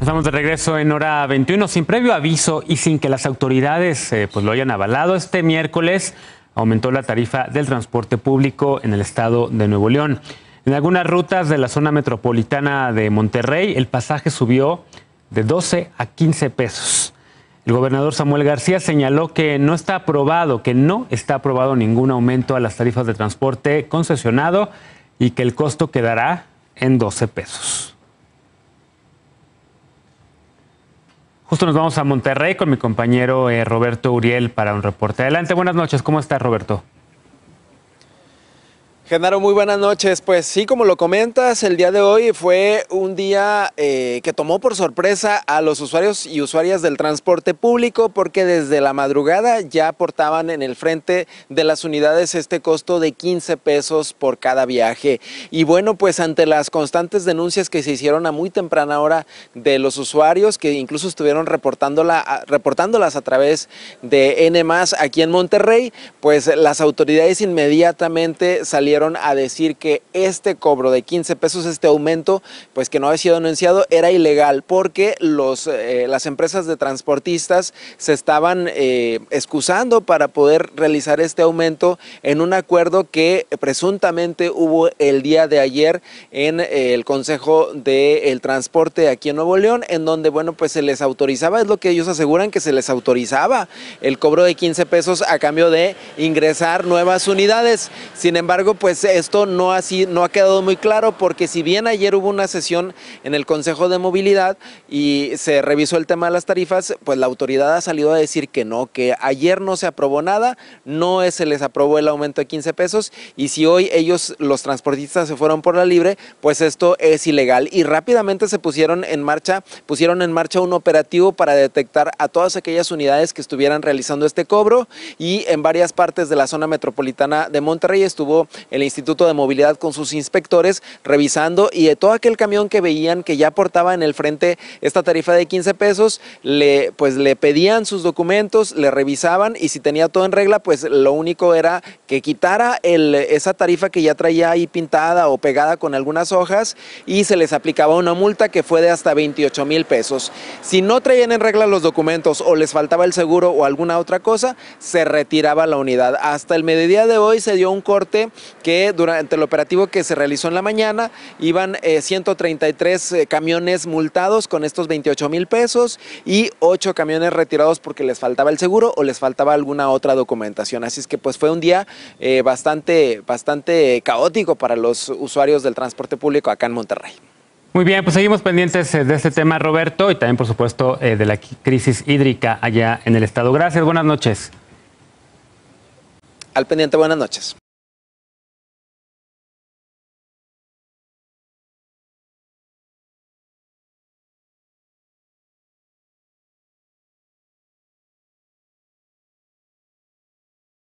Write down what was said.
Estamos de regreso en hora 21 sin previo aviso y sin que las autoridades eh, pues lo hayan avalado. Este miércoles aumentó la tarifa del transporte público en el estado de Nuevo León. En algunas rutas de la zona metropolitana de Monterrey el pasaje subió de 12 a 15 pesos. El gobernador Samuel García señaló que no está aprobado, que no está aprobado ningún aumento a las tarifas de transporte concesionado y que el costo quedará en 12 pesos. Justo nos vamos a Monterrey con mi compañero eh, Roberto Uriel para un reporte. Adelante, buenas noches. ¿Cómo estás, Roberto? Genaro, muy buenas noches. Pues sí, como lo comentas, el día de hoy fue un día eh, que tomó por sorpresa a los usuarios y usuarias del transporte público porque desde la madrugada ya portaban en el frente de las unidades este costo de 15 pesos por cada viaje. Y bueno, pues ante las constantes denuncias que se hicieron a muy temprana hora de los usuarios que incluso estuvieron reportándolas a través de N+, aquí en Monterrey, pues las autoridades inmediatamente salieron a decir que este cobro de 15 pesos, este aumento, pues que no había sido anunciado, era ilegal porque los, eh, las empresas de transportistas se estaban eh, excusando para poder realizar este aumento en un acuerdo que presuntamente hubo el día de ayer en eh, el Consejo del de Transporte aquí en Nuevo León, en donde, bueno, pues se les autorizaba, es lo que ellos aseguran que se les autorizaba el cobro de 15 pesos a cambio de ingresar nuevas unidades. Sin embargo, pues pues esto no, sido no ha quedado muy claro porque si bien ayer hubo una sesión en el Consejo de Movilidad y se revisó el tema de las tarifas, pues la autoridad ha salido a decir que no, que ayer no se aprobó nada, no se les aprobó el aumento de 15 pesos y si hoy ellos, los transportistas, se fueron por la libre, pues esto es ilegal. Y rápidamente se pusieron en marcha, pusieron en marcha un operativo para detectar a todas aquellas unidades que estuvieran realizando este cobro y en varias partes de la zona metropolitana de Monterrey estuvo el Instituto de Movilidad con sus inspectores revisando y de todo aquel camión que veían que ya portaba en el frente esta tarifa de 15 pesos, le, pues le pedían sus documentos, le revisaban y si tenía todo en regla, pues lo único era que quitara esa tarifa que ya traía ahí pintada o pegada con algunas hojas y se les aplicaba una multa que fue de hasta 28 mil pesos. Si no traían en regla los documentos o les faltaba el seguro o alguna otra cosa, se retiraba la unidad. Hasta el mediodía de hoy se dio un corte que durante el operativo que se realizó en la mañana iban 133 eh, eh, camiones multados con estos 28 mil pesos y 8 camiones retirados porque les faltaba el seguro o les faltaba alguna otra documentación. Así es que pues fue un día eh, bastante, bastante caótico para los usuarios del transporte público acá en Monterrey. Muy bien, pues seguimos pendientes de este tema, Roberto, y también, por supuesto, de la crisis hídrica allá en el estado. Gracias, buenas noches. Al pendiente, buenas noches.